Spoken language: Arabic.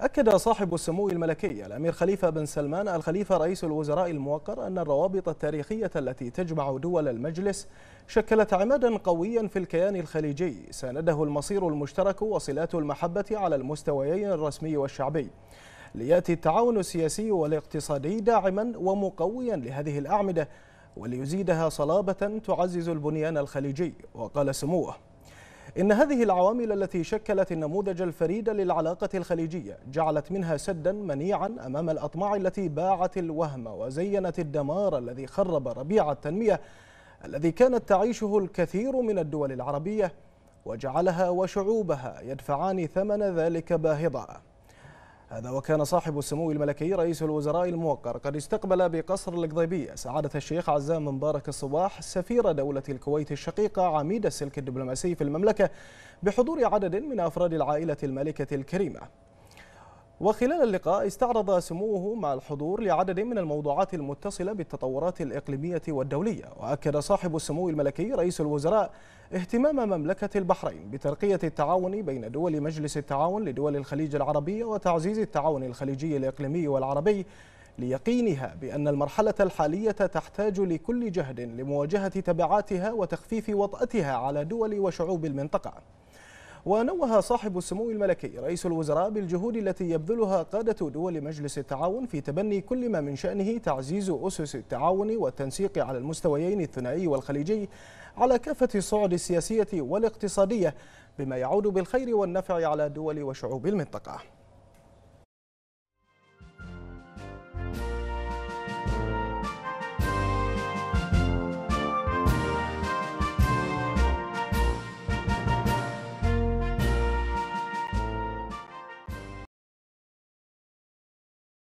أكد صاحب السمو الملكي الأمير خليفة بن سلمان الخليفة رئيس الوزراء الموقر أن الروابط التاريخية التي تجمع دول المجلس شكلت عمادا قويا في الكيان الخليجي سانده المصير المشترك وصلات المحبة على المستويين الرسمي والشعبي ليأتي التعاون السياسي والاقتصادي داعما ومقويا لهذه الأعمدة وليزيدها صلابة تعزز البنيان الخليجي وقال سموه إن هذه العوامل التي شكلت النموذج الفريد للعلاقة الخليجية جعلت منها سدا منيعا أمام الأطماع التي باعت الوهم وزينت الدمار الذي خرب ربيع التنمية الذي كانت تعيشه الكثير من الدول العربية وجعلها وشعوبها يدفعان ثمن ذلك باهظاً هذا وكان صاحب السمو الملكي رئيس الوزراء الموقر قد استقبل بقصر القضيبية سعادة الشيخ عزام مبارك الصباح سفير دولة الكويت الشقيقة عميد السلك الدبلوماسي في المملكة بحضور عدد من أفراد العائلة الملكة الكريمة وخلال اللقاء استعرض سموه مع الحضور لعدد من الموضوعات المتصلة بالتطورات الإقليمية والدولية وأكد صاحب السمو الملكي رئيس الوزراء اهتمام مملكة البحرين بترقية التعاون بين دول مجلس التعاون لدول الخليج العربية وتعزيز التعاون الخليجي الإقليمي والعربي ليقينها بأن المرحلة الحالية تحتاج لكل جهد لمواجهة تبعاتها وتخفيف وطأتها على دول وشعوب المنطقة ونوه صاحب السمو الملكي رئيس الوزراء بالجهود التي يبذلها قادة دول مجلس التعاون في تبني كل ما من شأنه تعزيز أسس التعاون والتنسيق على المستويين الثنائي والخليجي على كافة الصعد السياسية والاقتصادية بما يعود بالخير والنفع على دول وشعوب المنطقة